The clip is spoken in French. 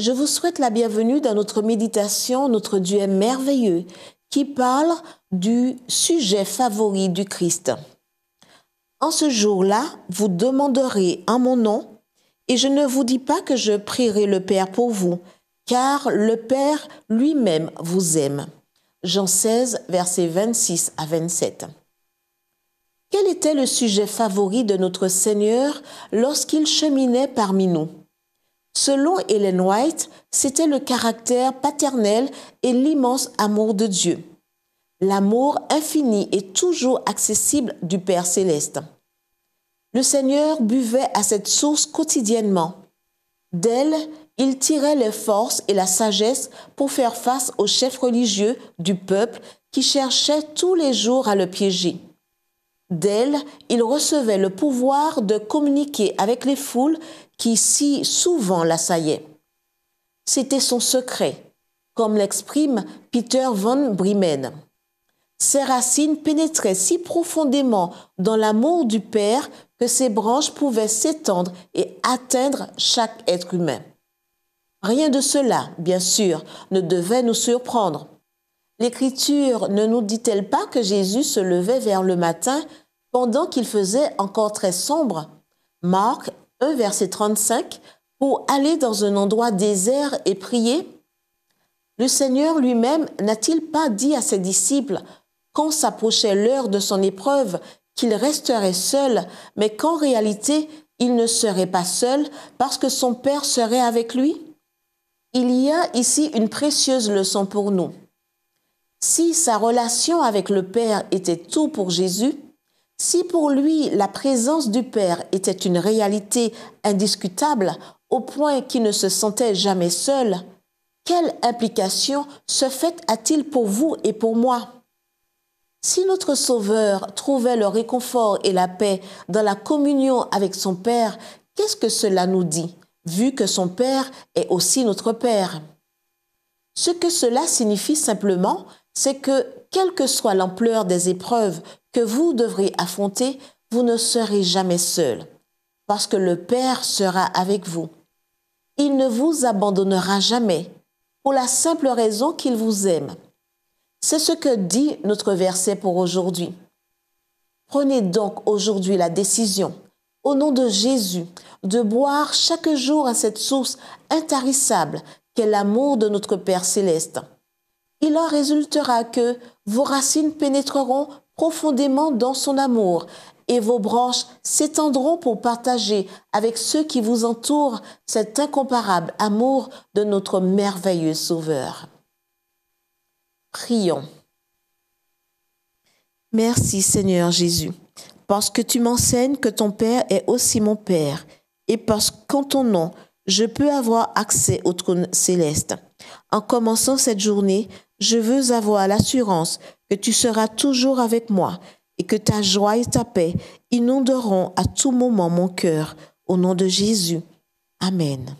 Je vous souhaite la bienvenue dans notre méditation Notre Dieu est merveilleux qui parle du sujet favori du Christ. En ce jour-là, vous demanderez en mon nom, et je ne vous dis pas que je prierai le Père pour vous, car le Père lui-même vous aime. Jean 16, versets 26 à 27. Quel était le sujet favori de notre Seigneur lorsqu'il cheminait parmi nous Selon Ellen White, c'était le caractère paternel et l'immense amour de Dieu. L'amour infini et toujours accessible du Père céleste. Le Seigneur buvait à cette source quotidiennement. D'elle, il tirait les forces et la sagesse pour faire face aux chefs religieux du peuple qui cherchaient tous les jours à le piéger. D'elle, il recevait le pouvoir de communiquer avec les foules qui si souvent l'assaillaient. C'était son secret, comme l'exprime Peter von Bremen. Ses racines pénétraient si profondément dans l'amour du Père que ses branches pouvaient s'étendre et atteindre chaque être humain. Rien de cela, bien sûr, ne devait nous surprendre. L'Écriture ne nous dit-elle pas que Jésus se levait vers le matin pendant qu'il faisait encore très sombre Marc 1, verset 35, pour aller dans un endroit désert et prier Le Seigneur lui-même n'a-t-il pas dit à ses disciples, quand s'approchait l'heure de son épreuve, qu'il resterait seul, mais qu'en réalité, il ne serait pas seul parce que son Père serait avec lui Il y a ici une précieuse leçon pour nous. Si sa relation avec le Père était tout pour Jésus, si pour lui la présence du Père était une réalité indiscutable au point qu'il ne se sentait jamais seul, quelle implication ce fait a-t-il pour vous et pour moi Si notre Sauveur trouvait le réconfort et la paix dans la communion avec son Père, qu'est-ce que cela nous dit, vu que son Père est aussi notre Père Ce que cela signifie simplement, c'est que quelle que soit l'ampleur des épreuves que vous devrez affronter, vous ne serez jamais seul, parce que le Père sera avec vous. Il ne vous abandonnera jamais, pour la simple raison qu'il vous aime. C'est ce que dit notre verset pour aujourd'hui. Prenez donc aujourd'hui la décision, au nom de Jésus, de boire chaque jour à cette source intarissable qu'est l'amour de notre Père céleste il en résultera que vos racines pénétreront profondément dans son amour et vos branches s'étendront pour partager avec ceux qui vous entourent cet incomparable amour de notre merveilleux Sauveur. Prions. Merci Seigneur Jésus, parce que tu m'enseignes que ton Père est aussi mon Père, et parce qu'en ton nom, je peux avoir accès au trône céleste. En commençant cette journée, je veux avoir l'assurance que tu seras toujours avec moi et que ta joie et ta paix inonderont à tout moment mon cœur. Au nom de Jésus. Amen.